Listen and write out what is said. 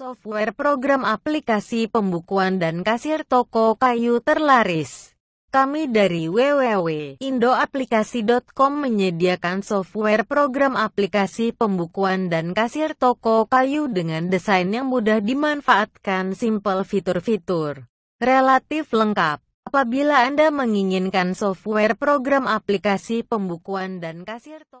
software program aplikasi pembukuan dan kasir toko kayu terlaris. Kami dari www.indoaplikasi.com menyediakan software program aplikasi pembukuan dan kasir toko kayu dengan desain yang mudah dimanfaatkan, simple fitur-fitur, relatif lengkap. Apabila Anda menginginkan software program aplikasi pembukuan dan kasir toko